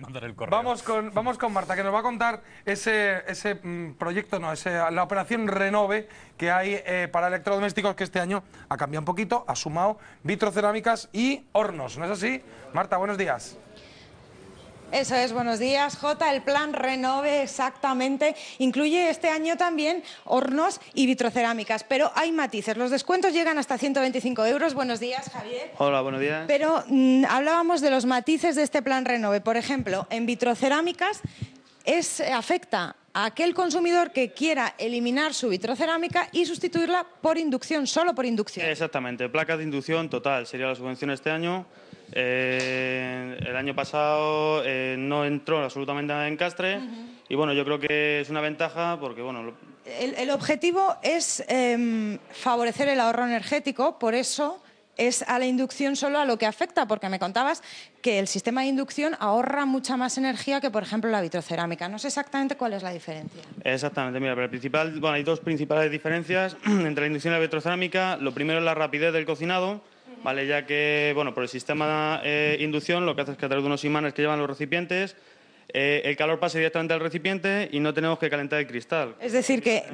mandar el correo. Vamos con, vamos con Marta, que nos va a contar ese, ese mm, proyecto, no, ese, la operación Renove que hay eh, para electrodomésticos que este año ha cambiado un poquito, ha sumado vitrocerámicas y hornos, ¿no es así? Marta, buenos días. Eso es, buenos días, Jota. El plan Renove exactamente incluye este año también hornos y vitrocerámicas, pero hay matices. Los descuentos llegan hasta 125 euros. Buenos días, Javier. Hola, buenos días. Pero mm, hablábamos de los matices de este plan Renove. Por ejemplo, en vitrocerámicas es, afecta a aquel consumidor que quiera eliminar su vitrocerámica y sustituirla por inducción, solo por inducción. Exactamente, placas de inducción total sería la subvención este año. Eh, el año pasado eh, no entró absolutamente nada en Castre y bueno, yo creo que es una ventaja porque bueno... El, objetivo es em, favorecer el ahorro energético, por eso es a la inducción solo a lo que afecta, porque me contabas que el sistema de inducción ahorra mucha más energía que, por ejemplo, la vitrocerámica. No sé exactamente cuál es la diferencia. Exactamente, mira, pero bueno, hay dos principales diferencias entre la inducción y la vitrocerámica. Lo primero es la rapidez del cocinado, ¿vale? ya que bueno, por el sistema de eh, inducción lo que hace es que a través de unos imanes que llevan los recipientes eh, el calor pasa directamente al recipiente y no tenemos que calentar el cristal. Es decir, que eh,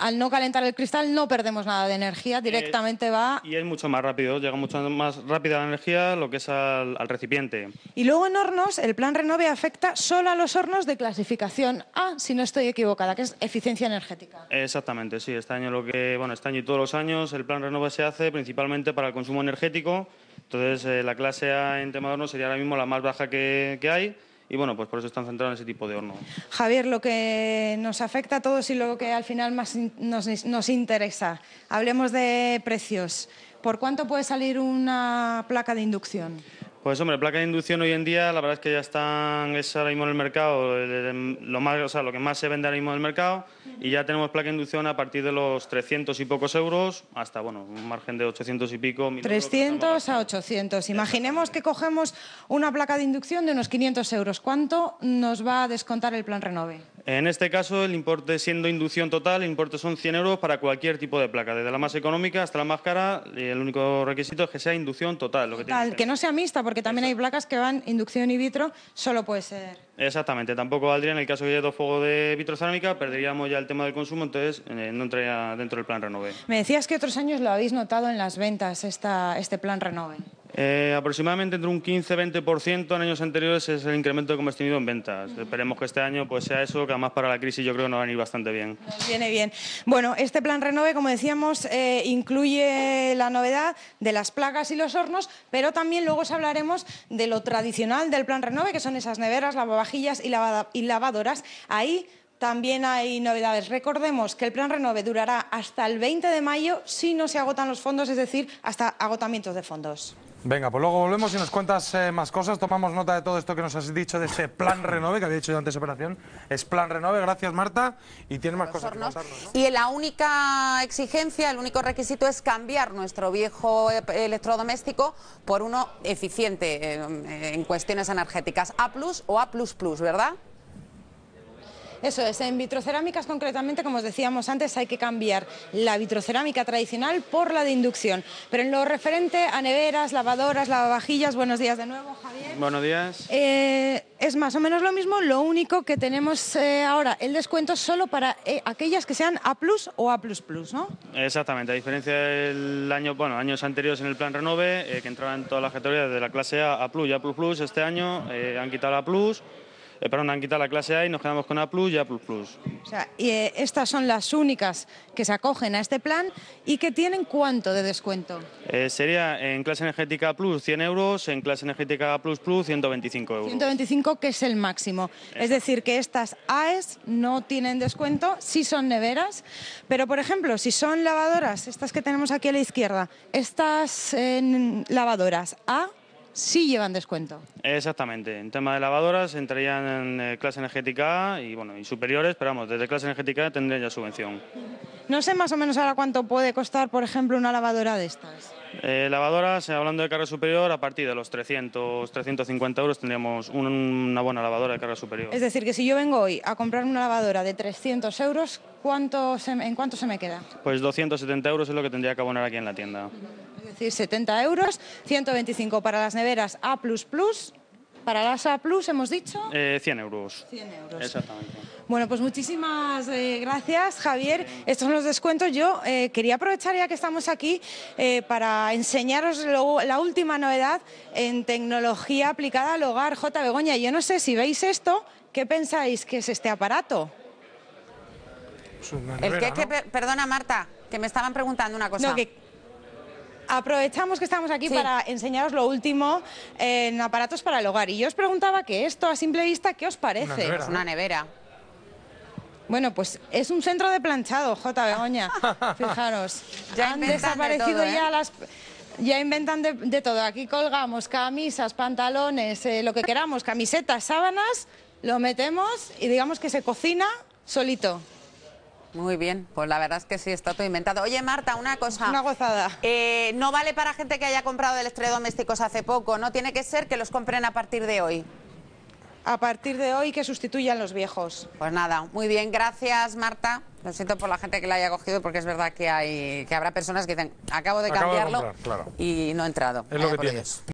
al no calentar el cristal no perdemos nada de energía, directamente eh, va... Y es mucho más rápido, llega mucho más rápida la energía lo que es al, recipiente. Y luego en hornos, el plan Renove afecta solo a los hornos de clasificación A, si no estoy equivocada, que es eficiencia energética. Exactamente, sí, este año, lo que, bueno, este año y todos los años el plan Renove se hace principalmente para el consumo energético, entonces la clase A en tema de hornos sería ahora mismo la más baja que hay y bueno, pues por eso están centrados en ese tipo de horno. Javier, lo que nos afecta a todos y lo que al final más nos, nos interesa, hablemos de precios. ¿Por cuánto puede salir una placa de inducción? Pues hombre, placa de inducción hoy en día, la verdad es que ya están, es ahora mismo en el mercado, eh, lo, más, o sea, lo que más se vende ahora mismo en el mercado, y ya tenemos placa de inducción a partir de los 300 y pocos euros hasta, bueno, un margen de 800 y pico. 300 a 800. Imaginemos que cogemos una placa de inducción de unos 500 euros. ¿Cuánto nos va a descontar el plan Renove? En este caso, el importe siendo inducción total, el importe son 100 euros para cualquier tipo de placa, desde la más económica hasta la más cara. el único requisito es que sea inducción total. que, no sea mixta, porque también hay placas que van inducción y vitro, solo puede ser. Exactamente, tampoco valdría en el caso de dos fuegos de vitrocerámica, perderíamos ya el tema del consumo, entonces eh, no entraría dentro del plan Renove. Me decías que otros años lo habéis notado en las ventas, este plan Renove. Eh, aproximadamente entre un 15-20% en años anteriores es el incremento que hemos tenido en ventas. Esperemos que este año pues sea eso, que además para la crisis yo creo que nos va a ir bastante bien. Nos viene bien. Bueno, este plan Renove, como decíamos, eh, incluye la novedad de las placas y los hornos, pero también luego os hablaremos de lo tradicional del plan Renove, que son esas neveras, lavavajillas y, y lavadoras. Ahí también hay novedades. Recordemos que el plan Renove durará hasta el 20 de mayo si no se agotan los fondos, es decir, hasta agotamientos de fondos. Venga, pues luego volvemos y nos cuentas eh, más cosas. Tomamos nota de todo esto que nos has dicho de ese plan Renove, que había dicho yo antes operación. Es plan Renove, gracias Marta. Y tiene más cosas que contarnos. Y la única exigencia, el único requisito es cambiar nuestro viejo eh, electrodoméstico por uno eficiente en, eh, en cuestiones energéticas. A o A, ¿verdad? Eso es, en vitrocerámicas concretamente, como os decíamos antes, hay que cambiar la vitrocerámica tradicional por la de inducción. Pero en lo referente a neveras, lavadoras, lavavajillas, buenos días de nuevo, Javier. Buenos días. Eh, es más o menos lo mismo, lo único que tenemos eh, ahora el descuento solo para eh, aquellas que sean A o A, ¿no? Exactamente, a diferencia del año, bueno, años anteriores en el plan Renove, que entraban todas las categorías de la clase A, A y A. Este año han quitado la Plus eh, perdón, han quitado la clase A y nos quedamos con A y A plus O sea, y, eh, estas son las únicas que se acogen a este plan y que tienen cuánto de descuento. Eh, sería en clase energética plus 100 euros, en clase energética plus plus 125 euros. 125 que es el máximo. Es decir, que estas AES no tienen descuento, sí son neveras, pero por ejemplo, si son lavadoras, estas que tenemos aquí a la izquierda, estas lavadoras A sí llevan descuento. Exactamente. En tema de lavadoras entrarían en eh, clase energética y bueno, y superiores, pero vamos, desde clase energética tendrían ya subvención. No sé más o menos ahora cuánto puede costar, por ejemplo, una lavadora de estas. Eh, lavadoras, eh, hablando de carga superior, a partir de los 300, 350 euros tendríamos una buena lavadora de carga superior. Es decir, que si yo vengo hoy a comprar una lavadora de 300 euros, ¿cuánto ¿en cuánto se me queda? Pues 270 euros es lo que tendría que abonar aquí en la tienda. Es decir, 70 euros, 125 para las neveras A++, para las A hemos dicho... 100 eh, euros. 100 euros. Exactamente. Bueno, pues muchísimas eh, gracias, Javier. Estos son los descuentos. Yo eh, quería aprovechar ya que estamos aquí para enseñaros la última novedad en tecnología aplicada al hogar. J. Begoña, yo no sé si veis esto, ¿qué pensáis que es este aparato? El que, perdona Marta, que me estaban preguntando una cosa. Aprovechamos que estamos aquí para enseñaros lo último en aparatos para el hogar. Y yo os preguntaba que esto, a simple vista, ¿qué os parece? Una nevera. una nevera. Bueno, pues es un centro de planchado, J. Begoña. Fijaros. ya han desaparecido ¿eh? ya las... Ya inventan de, todo. Aquí colgamos camisas, pantalones, eh, lo que queramos, camisetas, sábanas, lo metemos y digamos que se cocina solito. Muy bien, pues la verdad es que sí, está todo inventado. Oye, Marta, una cosa. Una gozada. Eh, no vale para gente que haya comprado el electrodomésticos hace poco, ¿no? Tiene que ser que los compren a partir de hoy a partir de hoy que sustituyan los viejos. Pues nada, muy bien, gracias Marta. Lo siento por la gente que la haya cogido porque es verdad que hay que habrá personas que dicen, acabo de cambiarlo y no he entrado. Es lo que tienes.